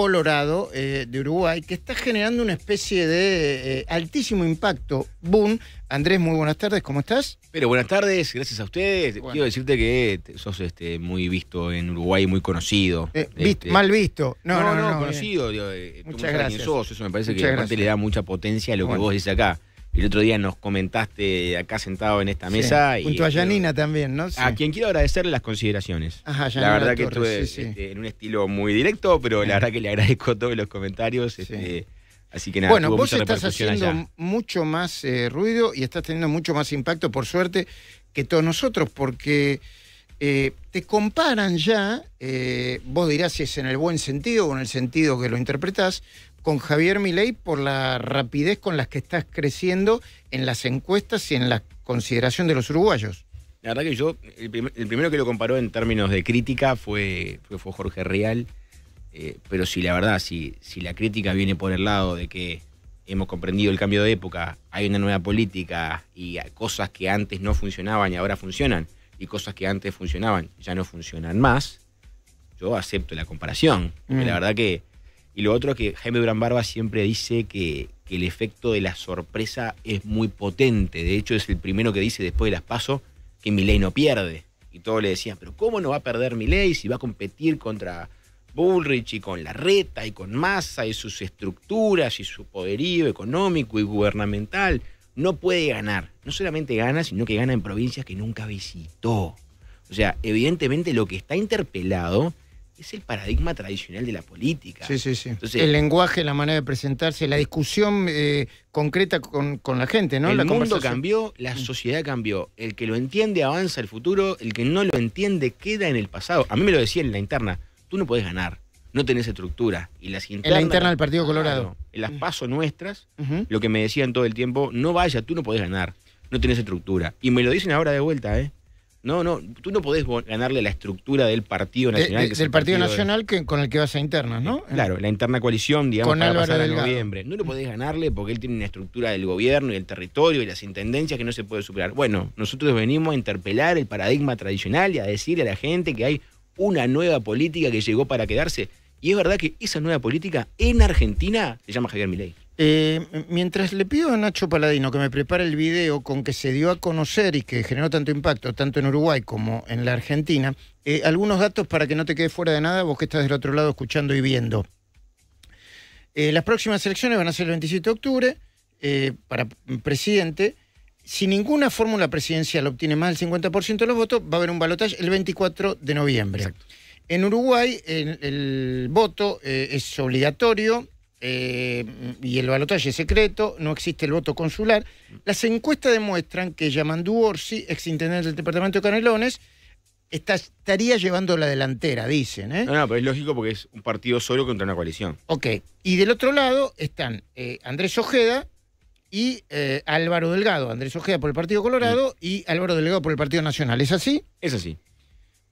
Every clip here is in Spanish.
Colorado eh, de Uruguay, que está generando una especie de eh, altísimo impacto. Boom. Andrés, muy buenas tardes, ¿cómo estás? Pero buenas tardes, gracias a ustedes. Quiero decirte que eh, sos este, muy visto en Uruguay, muy conocido. Este, mal visto. No, no, no, no, no conocido. Muchas gracias. Sos, eso me parece que le da mucha potencia a lo que vos dices acá. El otro día nos comentaste acá sentado en esta mesa. Junto a Yanina también, ¿no? A quien quiero agradecerle las consideraciones. la verdad que estuve este, en un estilo muy directo, pero la verdad que le agradezco todos los comentarios. Este, así que nada, bueno, vos estás haciendo mucho más eh, ruido y estás teniendo mucho más impacto, por suerte, que todos nosotros, porque eh, te comparan ya, eh, vos dirás si es en el buen sentido o en el sentido que lo interpretás, con Javier Milei por la rapidez con la que estás creciendo en las encuestas y en la consideración de los uruguayos. La verdad que yo, el, primero que lo comparó en términos de crítica fue, fue, Jorge Real, eh, pero si la verdad, si, si la crítica viene por el lado de que hemos comprendido el cambio de época, hay una nueva política y cosas que antes no funcionaban y ahora funcionan, y cosas que antes funcionaban ya no funcionan más, yo acepto la comparación, la mm. verdad que y lo otro es que Jaime Brambarba Barba siempre dice que, el efecto de la sorpresa es muy potente. De hecho, es el primero que dice después de las pasos que Milei no pierde. Y todos le decían, pero ¿cómo no va a perder Milei si va a competir contra Bullrich y con la reta y con Massa y sus estructuras y su poderío económico y gubernamental? No puede ganar. No solamente gana, sino que gana en provincias que nunca visitó. O sea, evidentemente lo que está interpelado es el paradigma tradicional de la política. Sí, sí, sí. el lenguaje, la manera de presentarse, la discusión eh, concreta con, la gente, ¿no? El mundo cambió, la mm. sociedad cambió. El que lo entiende avanza el futuro, el que no lo entiende queda en el pasado. A mí me lo decían en la interna, tú no puedes ganar, no tenés estructura. Y en la interna del Partido Colorado. en las mm. pasos nuestras, lo que me decían todo el tiempo, no vaya, tú no puedes ganar, no tenés estructura. Y me lo dicen ahora de vuelta, ¿eh? No, no, tú no podés ganarle la estructura del Partido Nacional. que es el Partido, Nacional que, con el que vas a interna, ¿no? Eh, claro, la interna coalición, digamos, para pasar noviembre. No lo podés ganarle porque él tiene una estructura del gobierno y el territorio y las intendencias que no se puede superar. Bueno, nosotros venimos a interpelar el paradigma tradicional y a decirle a la gente que hay una nueva política que llegó para quedarse. Y es verdad que esa nueva política en Argentina se llama Javier Milei. Eh, mientras le pido a Nacho Paladino que me prepare el video con que se dio a conocer y que generó tanto impacto tanto en Uruguay como en la Argentina, eh, algunos datos para que no te quedes fuera de nada, vos que estás del otro lado escuchando y viendo. Eh, las próximas elecciones van a ser el 27 de octubre para presidente. Si ninguna fórmula presidencial obtiene más del 50% de los votos, va a haber un balotaje el 24 de noviembre. En Uruguay el voto es obligatorio eh, y el balotaje secreto, no existe el voto consular. Las encuestas demuestran que Yamandú Orsi, exintendente del departamento de Canelones, estaría llevando la delantera, dicen. ¿eh? No, no, pero es lógico porque es un partido solo contra una coalición. Ok, y del otro lado están eh, Andrés Ojeda y eh, Álvaro Delgado. Andrés Ojeda por el Partido Colorado mm. y Álvaro Delgado por el Partido Nacional. ¿Es así? Es así.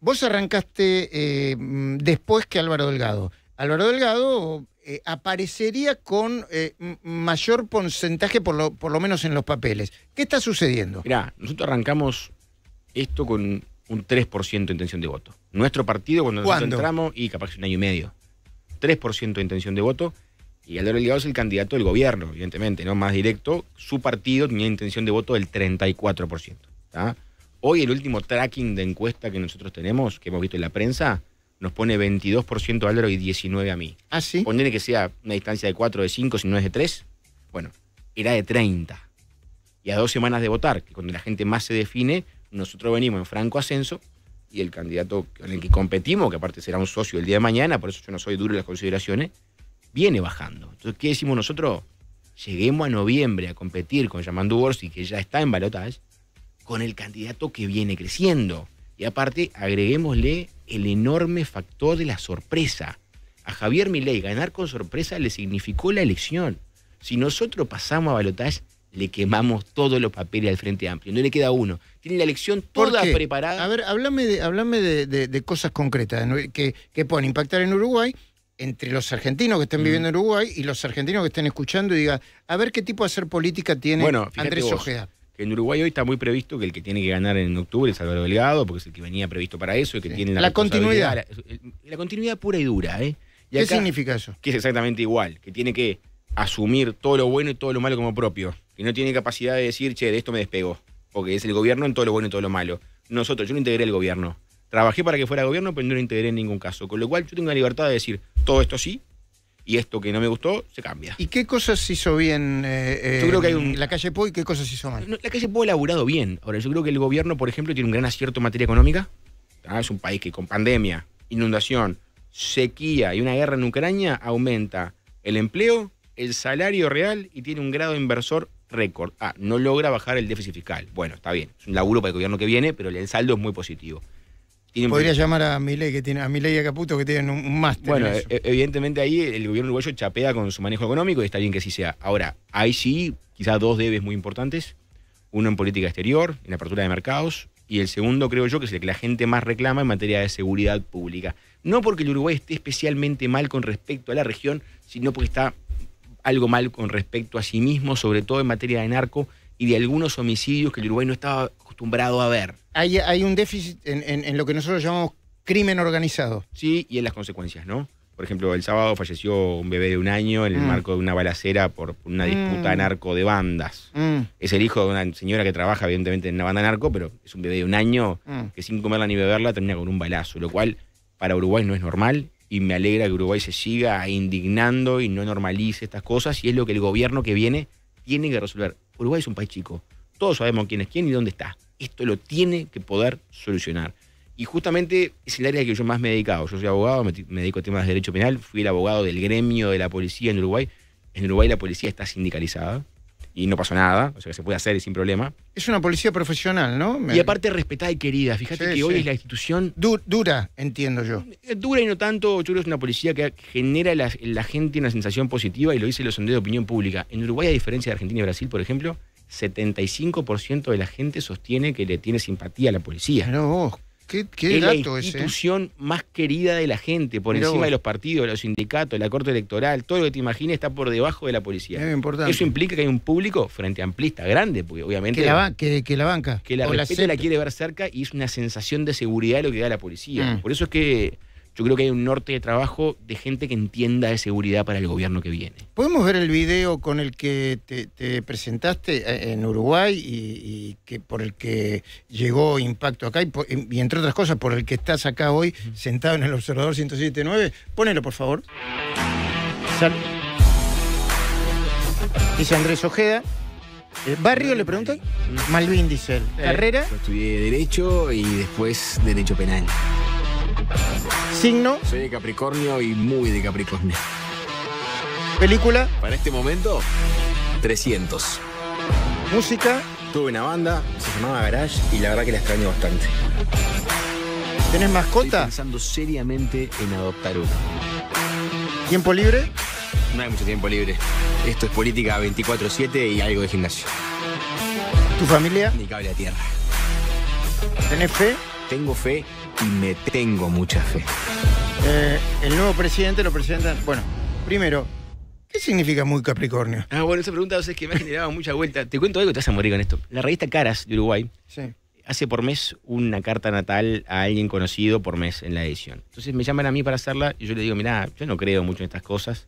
Vos arrancaste mm, después que Álvaro Delgado. Álvaro Delgado eh, aparecería con eh, mayor porcentaje, por lo, menos en los papeles. ¿Qué está sucediendo? Mirá, nosotros arrancamos esto con un 3% de intención de voto. Nuestro partido, cuando nos nosotros entramos, y capaz que un año y medio, 3% de intención de voto, y el Ligado es el candidato del gobierno, evidentemente, ¿no? Más directo, su partido tenía intención de voto del 34%. Hoy el último tracking de encuesta que nosotros tenemos, que hemos visto en la prensa, nos pone 22% a Álvaro y 19 a mí. Ah, sí. Ponerle que sea una distancia de 4, de 5, si no es de 3. Bueno, era de 30. Y a dos semanas de votar, que cuando la gente más se define, nosotros venimos en franco ascenso y el candidato con el que competimos, que aparte será un socio el día de mañana, por eso yo no soy duro en las consideraciones, viene bajando. Entonces, ¿qué decimos nosotros? Lleguemos a noviembre a competir con Yamandu Borsi, que ya está en balotaje, con el candidato que viene creciendo y aparte, agreguémosle el enorme factor de la sorpresa. A Javier Milei ganar con sorpresa le significó la elección. Si nosotros pasamos a balotaje, le quemamos todos los papeles al Frente Amplio. No le queda uno. Tiene la elección toda preparada. A ver, háblame de, cosas concretas que, pueden impactar en Uruguay entre los argentinos que estén mm. viviendo en Uruguay y los argentinos que estén escuchando y digan, a ver qué tipo de hacer política tiene Andrés Ojeda en Uruguay hoy está muy previsto que el que tiene que ganar en octubre es Álvaro Delgado, porque es el que venía previsto para eso y que tiene la, continuidad. La, continuidad pura y dura, ¿eh? ¿Qué significa eso? Que es exactamente igual, que tiene que asumir todo lo bueno y todo lo malo como propio, que no tiene capacidad de decir, che, de esto me despego, porque es el gobierno en todo lo bueno y todo lo malo. Nosotros, yo no integré el gobierno. Trabajé para que fuera gobierno, pero no lo integré en ningún caso. Con lo cual yo tengo la libertad de decir, todo esto sí, y esto que no me gustó se cambia. ¿Y qué cosas hizo bien eh, yo creo que hay la calle Po qué cosas hizo mal? La calle Po ha laburado bien. Ahora, yo creo que el gobierno, por ejemplo, tiene un gran acierto en materia económica. Ah, es un país que con pandemia, inundación, sequía y una guerra en Ucrania aumenta el empleo, el salario real y tiene un grado inversor récord. Ah, no logra bajar el déficit fiscal. Bueno, está bien, es un laburo para el gobierno que viene, pero el saldo es muy positivo. Podría llamar a Milei, que tiene, a y a Caputo que tienen un, máster. Bueno, e-, evidentemente ahí el gobierno uruguayo chapea con su manejo económico y está bien que así sea. Ahora, hay sí quizás dos debes muy importantes. Uno en política exterior, en apertura de mercados, y el segundo creo yo que es el que la gente más reclama en materia de seguridad pública. No porque el Uruguay esté especialmente mal con respecto a la región, sino porque está algo mal con respecto a sí mismo, sobre todo en materia de narco y de algunos homicidios que el Uruguay no estaba acostumbrado a ver hay, un déficit en, lo que nosotros llamamos crimen organizado. Sí, y en las consecuencias, ¿no? Por ejemplo, el sábado falleció un bebé de un año en el mm. marco de una balacera por una mm. disputa narco de bandas. Mm. Es el hijo de una señora que trabaja, evidentemente, en una banda narco, pero es un bebé de un año que sin comerla ni beberla termina con un balazo, lo cual para Uruguay no es normal y me alegra que Uruguay se siga indignando y no normalice estas cosas y es lo que el gobierno que viene tiene que resolver. Uruguay es un país chico. Todos sabemos quién es quién y dónde está. Esto lo tiene que poder solucionar. Y justamente es el área que yo más me he dedicado. Yo soy abogado, me, dedico a temas de derecho penal, fui el abogado del gremio de la policía en Uruguay. En Uruguay la policía está sindicalizada y no pasó nada, o sea, que se puede hacer sin problema. Es una policía profesional, ¿no? Y aparte respetada y querida, fíjate que hoy es la institución... dura, entiendo yo. Eh, dura y no tanto, yo creo que es una policía que genera en la, la gente una sensación positiva y lo dice los sondeos de opinión pública. En Uruguay, a diferencia de Argentina y Brasil, por ejemplo, 75% de la gente sostiene que le tiene simpatía a la policía. No, qué, qué es la ¿eh? institución más querida de la gente, por encima de los partidos, de los sindicatos, la corte electoral, todo lo que te imagines está por debajo de la policía. Eso implica que hay un público frente amplista, grande, porque obviamente. Que la, que la banca. Que la la, quiere ver cerca y es una sensación de seguridad lo que da la policía. Mm. Por eso es que yo creo que hay un norte de trabajo de gente que entienda de seguridad para el gobierno que viene. ¿Podemos ver el video con el que te, presentaste eh, en Uruguay y, que por el que llegó Impacto acá y, entre otras cosas por el que estás acá hoy sentado en el Observador 107.9? Ponelo, por favor. Dice Andrés Ojeda. ¿El eh, barrio le pregunta Malvin, dice él. ¿Carrera? Yo estudié Derecho y después Derecho Penal. Signo. Soy de Capricornio y muy de Capricornio. Película. Para este momento, 300. Música. Tuve una banda, se llamaba Garage y la verdad que la extraño bastante. ¿Tenés mascota? Estoy pensando seriamente en adoptar uno. ¿Tiempo libre? No hay mucho tiempo libre. Esto es política 24-7 y algo de gimnasio. ¿Tu familia? Ni cable a tierra. ¿Tenés fe? Tengo fe y me tengo mucha fe. Eh, el nuevo presidente lo presenta... Bueno, primero, ¿qué significa muy Capricornio? Ah, bueno, esa pregunta es que me ha generado mucha vuelta. Te cuento algo, te vas a morir con esto. La revista Caras de Uruguay hace por mes una carta natal a alguien conocido por mes en la edición. Entonces me llaman a mí para hacerla y yo le digo, mirá, yo no creo mucho en estas cosas.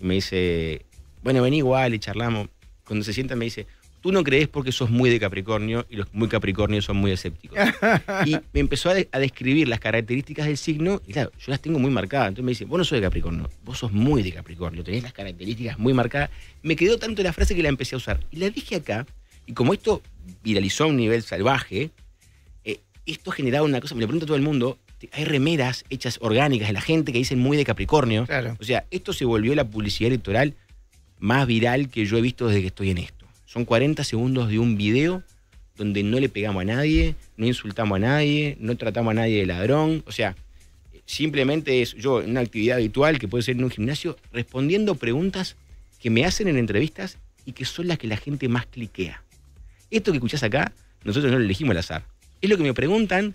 Y me dice, bueno, vení igual y charlamos. Cuando se sienta me dice, tú no crees porque sos muy de Capricornio y los muy Capricornios son muy escépticos. y me empezó a, describir las características del signo y claro, yo las tengo muy marcadas. Entonces me dice, vos no sos de Capricornio, vos sos muy de Capricornio, tenés las características muy marcadas. Me quedó tanto la frase que la empecé a usar. Y la dije acá, y como esto viralizó a un nivel salvaje, eh, esto generaba una cosa, me lo pregunta todo el mundo, hay remeras hechas orgánicas de la gente que dicen muy de Capricornio. Claro. O sea, esto se volvió la publicidad electoral más viral que yo he visto desde que estoy en esto. Son 40 segundos de un video donde no le pegamos a nadie, no insultamos a nadie, no tratamos a nadie de ladrón. O sea, simplemente es yo en una actividad habitual que puede ser en un gimnasio, respondiendo preguntas que me hacen en entrevistas y que son las que la gente más cliquea. Esto que escuchás acá, nosotros no lo elegimos al azar. Es lo que me preguntan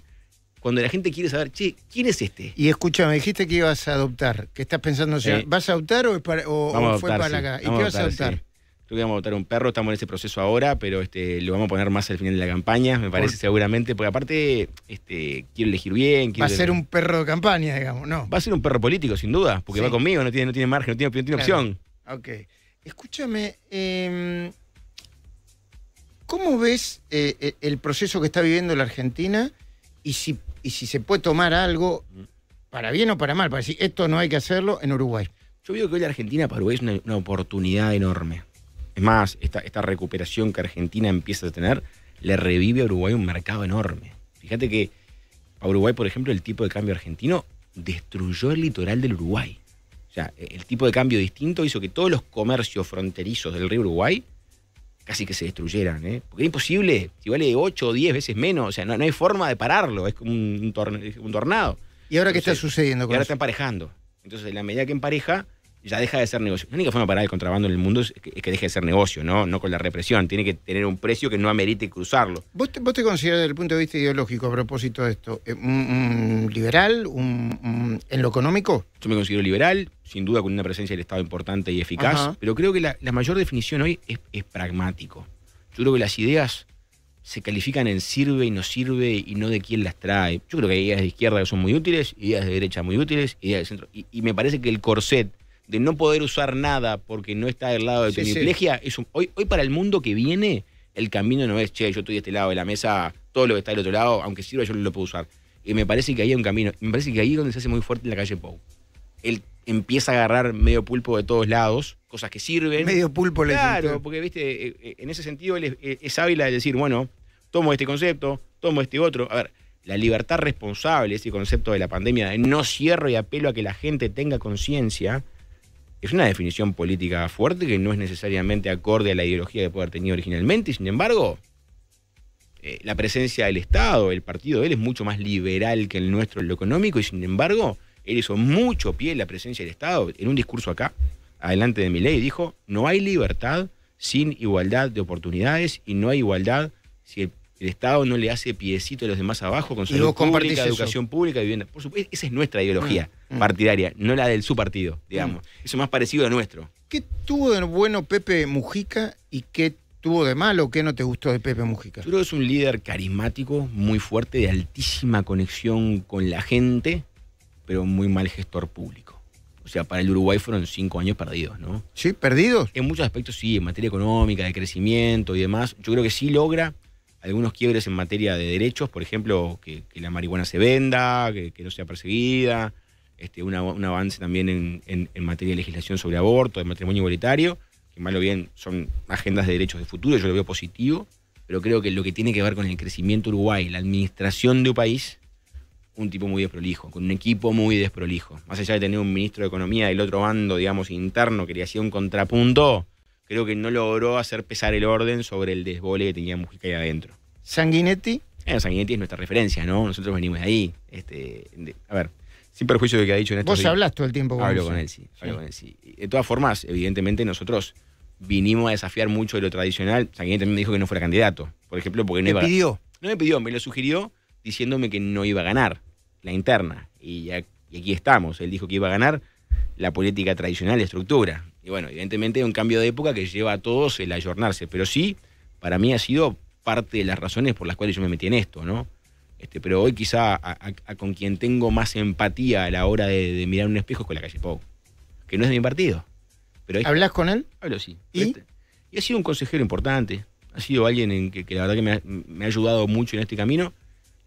cuando la gente quiere saber, che, ¿quién es este? Y escucha, me dijiste que ibas a adoptar, que estás pensando, ¿vas a adoptar o, fue para acá? ¿Y qué vas a adoptar? Creo que vamos a votar un perro, estamos en ese proceso ahora, pero este, lo vamos a poner más al final de la campaña, me parece seguramente, porque aparte este, quiero elegir bien. Quiero va a ser un perro de campaña, digamos, ¿no? Va a ser un perro político, sin duda, porque va conmigo, no tiene, no tiene margen, no tiene, opción. Ok. Escúchame, em, ¿cómo ves eh, e, el proceso que está viviendo la Argentina y si, se puede tomar algo, para bien o para mal, para decir esto no hay que hacerlo en Uruguay? Yo veo que hoy la Argentina para Uruguay es una oportunidad enorme es más, esta, recuperación que Argentina empieza a tener le revive a Uruguay un mercado enorme. Fíjate que a Uruguay, por ejemplo, el tipo de cambio argentino destruyó el litoral del Uruguay. O sea, e, el tipo de cambio distinto hizo que todos los comercios fronterizos del río Uruguay casi que se destruyeran. ¿eh? Porque es imposible, si vale 8 o 10 veces menos, o sea, no, hay forma de pararlo, es como un, tornado. ¿Y ahora qué está sucediendo ahora está emparejando. Entonces, en la medida que empareja, ya deja de ser negocio. La única forma de parar el contrabando en el mundo es que, deje de ser negocio, ¿no? No con la represión. Tiene que tener un precio que no amerite cruzarlo. ¿Vos te, vos consideras desde el punto de vista ideológico, a propósito de esto, eh, un, liberal en lo económico? Yo me considero liberal, sin duda con una presencia del Estado importante y eficaz, pero creo que la, mayor definición hoy es, pragmático. Yo creo que las ideas se califican en sirve y no sirve y no de quién las trae. Yo creo que hay ideas de izquierda que son muy útiles, ideas de derecha muy útiles, ideas de centro. y me parece que el corset de no poder usar nada porque no está del lado de tu sí, es hoy, hoy para el mundo que viene, el camino no es, che, yo estoy de este lado de la mesa, todo lo que está del otro lado, aunque sirva, yo no lo puedo usar. Y me parece que ahí hay un camino. Me parece que ahí es donde se hace muy fuerte en la calle Pou. Él empieza a agarrar medio pulpo de todos lados, cosas que sirven. Medio pulpo le Claro, porque, viste, eh, eh, en ese sentido él eh, es, hábil a decir, bueno, tomo este concepto, tomo este otro. A ver, la libertad responsable, ese concepto de la pandemia, no cierro y apelo a que la gente tenga conciencia es una definición política fuerte que no es necesariamente acorde a la ideología que puede haber tenido originalmente, y sin embargo, eh, la presencia del Estado, el partido de él es mucho más liberal que el nuestro en lo económico, y sin embargo, él hizo mucho pie en la presencia del Estado. En un discurso acá, adelante de mi ley, dijo, no hay libertad sin igualdad de oportunidades y no hay igualdad si el el Estado no le hace piecito a los demás abajo con salud pública, educación pública, vivienda. Por supuesto, esa es nuestra ideología mm, mm. partidaria, no la del su partido, mm. digamos. Eso es más parecido a nuestro. ¿Qué tuvo de bueno Pepe Mujica y qué tuvo de malo? ¿Qué no te gustó de Pepe Mujica? Yo creo que es un líder carismático, muy fuerte, de altísima conexión con la gente, pero muy mal gestor público. O sea, para el Uruguay fueron cinco años perdidos, ¿no? Sí, perdidos. En muchos aspectos sí, en materia económica, de crecimiento y demás. Yo creo que sí logra algunos quiebres en materia de derechos, por ejemplo, que, la marihuana se venda, que, no sea perseguida, este, un avance también en, materia de legislación sobre aborto, de matrimonio igualitario, que mal o bien son agendas de derechos de futuro, yo lo veo positivo, pero creo que lo que tiene que ver con el crecimiento Uruguay, la administración de un país, un tipo muy desprolijo, con un equipo muy desprolijo. Más allá de tener un ministro de Economía del otro bando, digamos, interno, que le hacía un contrapunto, creo que no logró hacer pesar el orden sobre el desbole que tenía Mujica ahí adentro. ¿Sanguinetti? Eh, Sanguinetti es nuestra referencia, ¿no? Nosotros venimos de ahí. Este, a ver, sin perjuicio de que ha dicho en Vos hablas todo el tiempo con Hablo con él, sí. Hablo con él, sí. De todas formas, evidentemente nosotros vinimos a desafiar mucho de lo tradicional. Sanguinetti también me dijo que no fuera candidato, por ejemplo, porque no iba. pidió? No me pidió, me lo sugirió diciéndome que no iba a ganar la interna. Y, ya, y aquí estamos. Él dijo que iba a ganar la política tradicional de estructura. Y bueno, evidentemente es un cambio de época que lleva a todos el ayornarse, pero sí, para mí ha sido parte de las razones por las cuales yo me metí en esto, ¿no? Este, pero hoy quizá con quien tengo más empatía a la hora de, mirar un espejo es con la calle Pau, que no es de mi partido. Pero ¿Hablas con él? Hablo, sí. ¿Y? y ha sido un consejero importante, ha sido alguien en que, la verdad que me ha, me ha ayudado mucho en este camino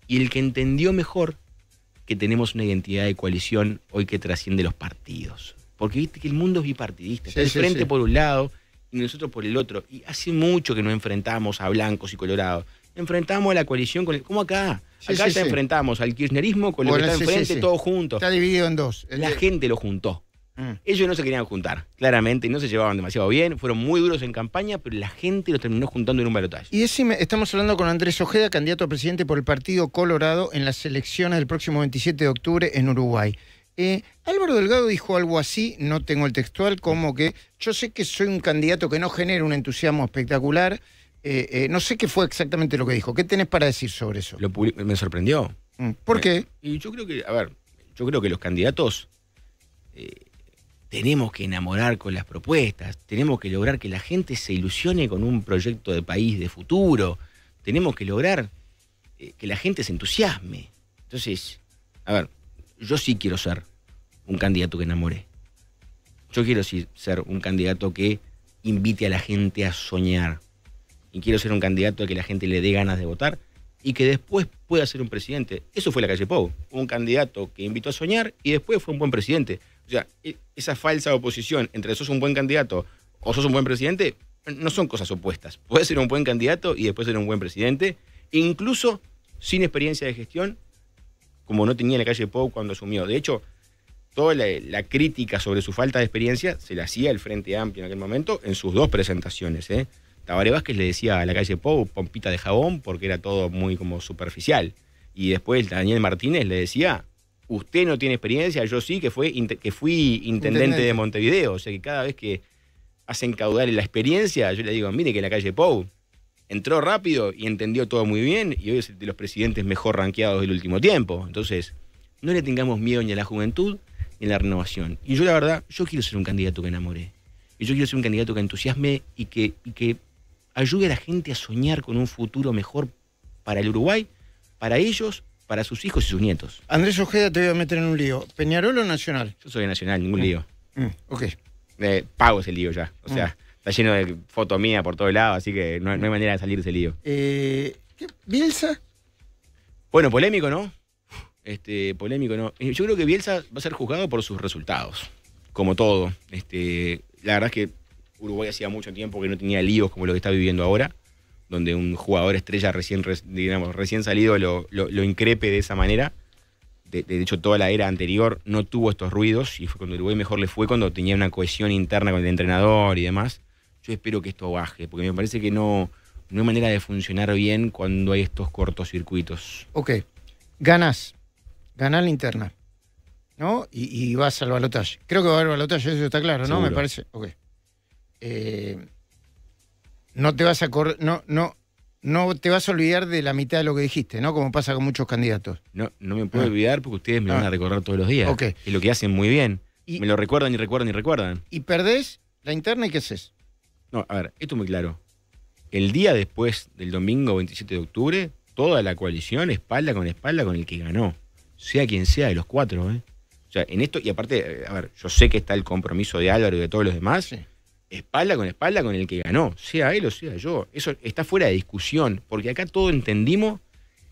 y el que entendió mejor que tenemos una identidad de coalición hoy que trasciende los partidos. Porque viste que el mundo es bipartidista. el frente por un lado y nosotros por el otro. Y hace mucho que nos enfrentamos a blancos y colorados. Enfrentamos a la coalición con el. ¿Cómo acá? acá ya enfrentamos al kirchnerismo con el que está enfrente, todos juntos. Está dividido en dos. la gente lo juntó. Mm. Ellos no se querían juntar, claramente, no se llevaban demasiado bien, fueron muy duros en campaña, pero la gente los terminó juntando en un balotaje. Y estamos hablando con Andrés Ojeda, candidato a presidente por el Partido Colorado en las elecciones del próximo 27 de octubre en Uruguay. Eh, Álvaro Delgado dijo algo así, no tengo el textual, como que yo sé que soy un candidato que no genera un entusiasmo espectacular. Eh, eh, no sé qué fue exactamente lo que dijo. ¿Qué tenés para decir sobre eso? me sorprendió. Mm, ¿Por qué? Y yo creo que, a ver, yo creo que los candidatos tenemos que enamorar con las propuestas, tenemos que lograr que la gente se ilusione con un proyecto de país de futuro, tenemos que lograr que la gente se entusiasme. Entonces, a ver, yo sí quiero ser un candidato que enamore. Yo quiero ser un candidato que invite a la gente a soñar. Y quiero ser un candidato a que la gente le dé ganas de votar y que después pueda ser un presidente. Eso fue la calle Pau. Un candidato que invitó a soñar y después fue un buen presidente. O sea, e, esa falsa oposición entre sos un buen candidato o sos un buen presidente no son cosas opuestas. Puedes ser un buen candidato y después ser un buen presidente, incluso sin experiencia de gestión como no tenía la calle Pou cuando asumió. De hecho, toda la, crítica sobre su falta de experiencia se la hacía el Frente Amplio en aquel momento en sus dos presentaciones. ¿eh? Tabaré Vázquez le decía a la calle Pou pompita de jabón porque era todo muy como superficial. Y después Daniel Martínez le decía, usted no tiene experiencia, yo sí, que, fue, que fui intendente, de Montevideo. O sea que cada vez que hacen caudal en la experiencia, yo le digo, mire que la calle Pou entró rápido y entendió todo muy bien y hoy es de los presidentes mejor ranqueados del último tiempo. Entonces, no le tengamos miedo ni a la juventud ni a la renovación. Y yo la verdad, yo quiero ser un candidato que enamore. Y yo quiero ser un candidato que entusiasme y que, que ayude a la gente a soñar con un futuro mejor para el Uruguay, para ellos, para sus hijos y sus nietos. Andrés Ojeda te voy a meter en un lío. ¿Peñarol o Nacional? Yo soy Nacional, ningún lío. Mm, ok. Eh, pago ese lío ya. O sea... Mm. Está lleno de foto mía por todo el lado, así que no, hay manera de salir de ese lío. Eh, ¿Bielsa? Bueno, polémico, ¿no? Este, polémico, ¿no? Yo creo que Bielsa va a ser juzgado por sus resultados, como todo. Este, la verdad es que Uruguay hacía mucho tiempo que no tenía líos como lo que está viviendo ahora, donde un jugador estrella recién, digamos, recién salido lo, increpe de esa manera. de, hecho, toda la era anterior no tuvo estos ruidos y fue cuando Uruguay mejor le fue cuando tenía una cohesión interna con el entrenador y demás. Yo espero que esto baje, porque me parece que no, no hay manera de funcionar bien cuando hay estos cortocircuitos. Ok, ganás ganás la interna, ¿no? Y, vas al balotaje. Creo que va a haber balotaje, eso está claro, ¿no? Me parece. Ok. Eh, no te vas a no, no, no te vas a olvidar de la mitad de lo que dijiste, ¿no? Como pasa con muchos candidatos. No, no me puedo ah. olvidar porque ustedes me ah. van a recordar todos los días. Y lo que hacen muy bien. Y, me lo recuerdan y recuerdan y recuerdan. Y perdés la interna y ¿qué haces? No, a ver, esto es muy claro. El día después del domingo 27 de octubre, toda la coalición, espalda con espalda, con el que ganó. Sea quien sea de los cuatro, ¿eh? O sea, en esto, y aparte, eh, a ver, yo sé que está el compromiso de Álvaro y de todos los demás, espalda con espalda con el que ganó, sea él o sea yo. Eso está fuera de discusión, porque acá todos entendimos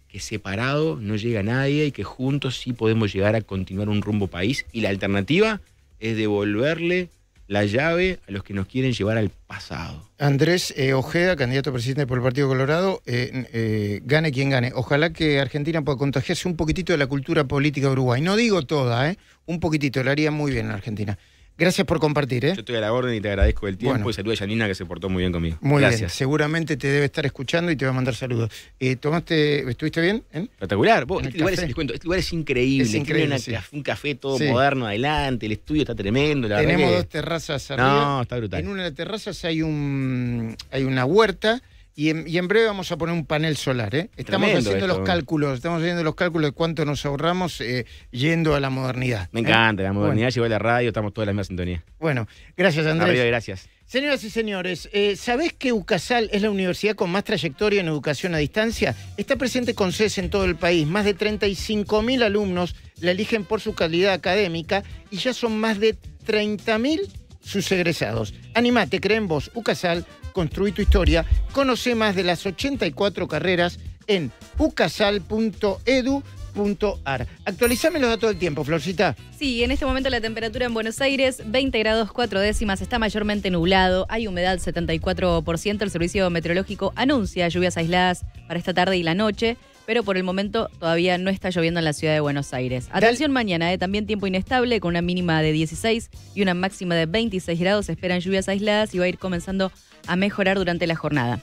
que separado no llega nadie y que juntos sí podemos llegar a continuar un rumbo país. Y la alternativa es devolverle la llave a los que nos quieren llevar al pasado. Andrés eh, Ojeda, candidato a presidente por el Partido Colorado, eh, eh, gane quien gane. Ojalá que Argentina pueda contagiarse un poquitito de la cultura política de Uruguay. No digo toda, ¿eh? un poquitito, lo haría muy bien en Argentina. Gracias por compartir. ¿eh? Yo estoy a la orden y te agradezco el tiempo bueno. y saludo a Janina que se portó muy bien conmigo. Muy Gracias. Seguramente te debe estar escuchando y te va a mandar saludos. Eh, ¿Tomaste, estuviste bien? ¿Eh? Espectacular. Vos, este, lugar es, este es increíble. un café todo moderno adelante, el estudio está tremendo. Tenemos dos terrazas arriba. No, está brutal. En una de las terrazas hay, un, hay una huerta y en, breve vamos a poner un panel solar. ¿eh? Estamos haciendo los ¿eh? cálculos, estamos haciendo los cálculos de cuánto nos ahorramos eh, yendo a la modernidad. Me ¿eh? encanta, la modernidad llevo la radio, estamos todas en la misma sintonía. Bueno, gracias Andrés. gracias. Señoras y señores, ¿sabés que UCASAL es la universidad con más trayectoria en educación a distancia? Está presente con CES en todo el país. Más de 35.000 alumnos la eligen por su calidad académica y ya son más de 30.000 sus egresados. Animate, creen vos, UCASAL, construí tu historia. Conoce más de las 84 carreras en ucasal.edu.ar. Actualizame los datos del tiempo, Florcita. Sí, en este momento la temperatura en Buenos Aires, 20 grados 4 décimas, está mayormente nublado, hay humedad 74%, el servicio meteorológico anuncia lluvias aisladas para esta tarde y la noche pero por el momento todavía no está lloviendo en la ciudad de Buenos Aires. Atención mañana, de ¿eh? también tiempo inestable con una mínima de 16 y una máxima de 26 grados. Se esperan lluvias aisladas y va a ir comenzando a mejorar durante la jornada.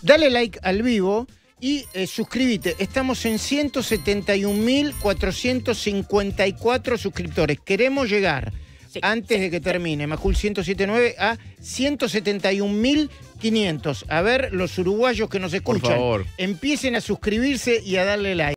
Dale like al vivo y eh, suscríbete. Estamos en 171.454 suscriptores. Queremos llegar antes de que termine. Majul 107.9 a 171.500. A ver, los uruguayos que nos escuchan, empiecen a suscribirse y a darle like.